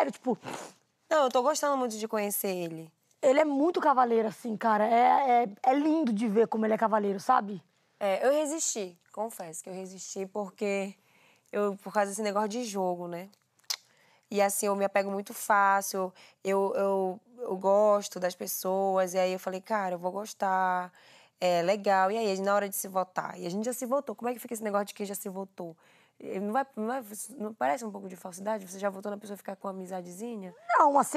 sério, tipo. Não, eu tô gostando muito de conhecer ele. Ele é muito cavaleiro, assim, cara. É, é, é lindo de ver como ele é cavaleiro, sabe? É, eu resisti, confesso que eu resisti porque eu, por causa desse negócio de jogo, né? E assim, eu me apego muito fácil, eu, eu, eu gosto das pessoas, e aí eu falei, cara, eu vou gostar, é legal. E aí, na hora de se votar, e a gente já se votou. Como é que fica esse negócio de quem já se votou? Não vai, não vai, não parece um pouco de falsidade? Você já voltou na pessoa ficar com uma amizadezinha? Não, assim.